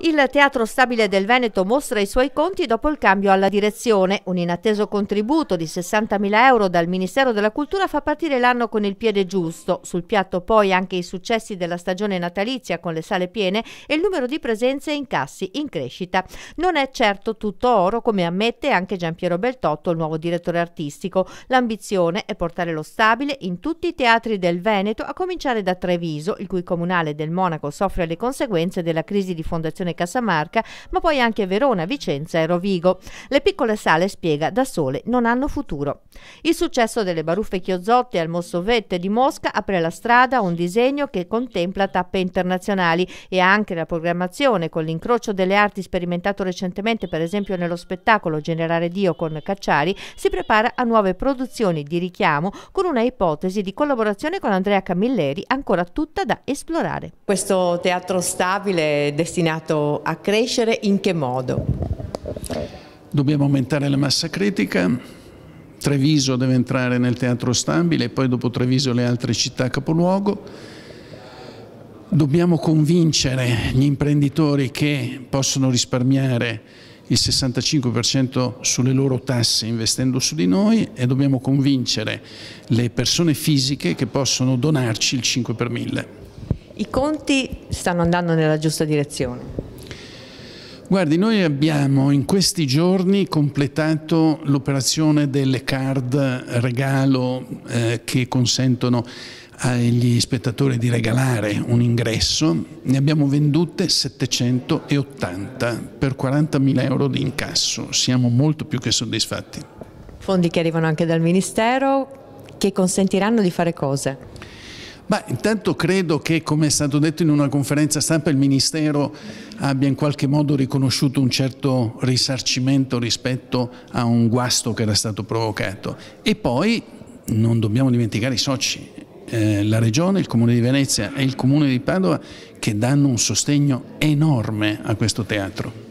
Il Teatro Stabile del Veneto mostra i suoi conti dopo il cambio alla direzione. Un inatteso contributo di 60.000 euro dal Ministero della Cultura fa partire l'anno con il piede giusto. Sul piatto poi anche i successi della stagione natalizia con le sale piene e il numero di presenze e incassi in crescita. Non è certo tutto oro come ammette anche Gian Piero Beltotto, il nuovo direttore artistico. L'ambizione è portare lo stabile in tutti i teatri del Veneto, a cominciare da Treviso, il cui comunale del Monaco soffre le conseguenze della crisi di fondazione Frosinone Casamarca, ma poi anche Verona, Vicenza e Rovigo. Le piccole sale, spiega, da sole non hanno futuro. Il successo delle baruffe chiozzotte al Mossovette di Mosca apre la strada a un disegno che contempla tappe internazionali e anche la programmazione con l'incrocio delle arti sperimentato recentemente per esempio nello spettacolo Generare Dio con Cacciari, si prepara a nuove produzioni di richiamo con una ipotesi di collaborazione con Andrea Camilleri ancora tutta da esplorare. Questo teatro stabile destinato a crescere, in che modo? Dobbiamo aumentare la massa critica, Treviso deve entrare nel teatro stabile e poi dopo Treviso le altre città capoluogo. Dobbiamo convincere gli imprenditori che possono risparmiare il 65% sulle loro tasse investendo su di noi e dobbiamo convincere le persone fisiche che possono donarci il 5 per 1000. I conti stanno andando nella giusta direzione? Guardi, noi abbiamo in questi giorni completato l'operazione delle card regalo eh, che consentono agli spettatori di regalare un ingresso, ne abbiamo vendute 780 per 40.000 euro di incasso, siamo molto più che soddisfatti. Fondi che arrivano anche dal Ministero che consentiranno di fare cose. Beh, intanto credo che, come è stato detto in una conferenza stampa, il Ministero abbia in qualche modo riconosciuto un certo risarcimento rispetto a un guasto che era stato provocato. E poi non dobbiamo dimenticare i soci, eh, la Regione, il Comune di Venezia e il Comune di Padova che danno un sostegno enorme a questo teatro.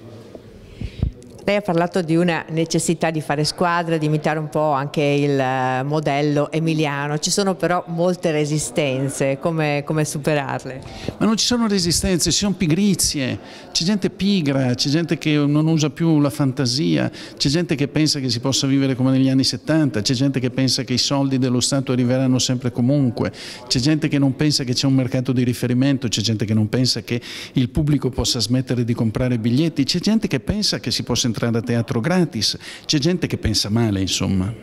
Lei ha parlato di una necessità di fare squadra, di imitare un po' anche il eh, modello emiliano, ci sono però molte resistenze, come, come superarle? Ma non ci sono resistenze, ci sono pigrizie, c'è gente pigra, c'è gente che non usa più la fantasia, c'è gente che pensa che si possa vivere come negli anni 70, c'è gente che pensa che i soldi dello Stato arriveranno sempre comunque, c'è gente che non pensa che c'è un mercato di riferimento, c'è gente che non pensa che il pubblico possa smettere di comprare biglietti, c'è gente che pensa che si possa entrare entrare a teatro gratis, c'è gente che pensa male, insomma.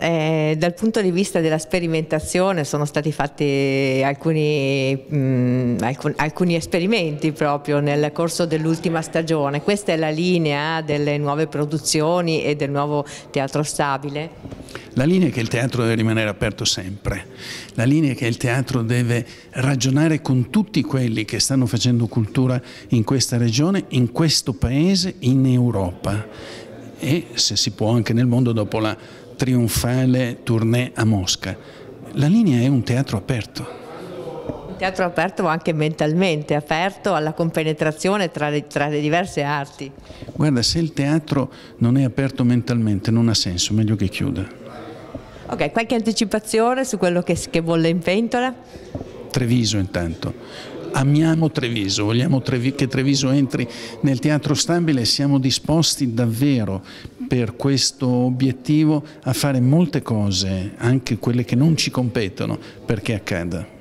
Eh, dal punto di vista della sperimentazione sono stati fatti alcuni, mh, mm, alcun, alcuni esperimenti proprio nel corso dell'ultima stagione. Questa è la linea delle nuove produzioni e del nuovo teatro stabile? La linea è che il teatro deve rimanere aperto sempre, la linea è che il teatro deve ragionare con tutti quelli che stanno facendo cultura in questa regione, in questo paese, in Europa e se si può anche nel mondo dopo la trionfale tournée a Mosca. La linea è un teatro aperto Un teatro aperto anche mentalmente, aperto alla compenetrazione tra le, tra le, diverse arti. Guarda, se il teatro non è aperto mentalmente non ha senso, meglio che chiuda. Ok, qualche anticipazione su quello che, che bolle in pentola? Treviso intanto amiamo Treviso, vogliamo che Treviso entri nel teatro stabile e siamo disposti davvero per questo obiettivo a fare molte cose, anche quelle che non ci competono, perché accada.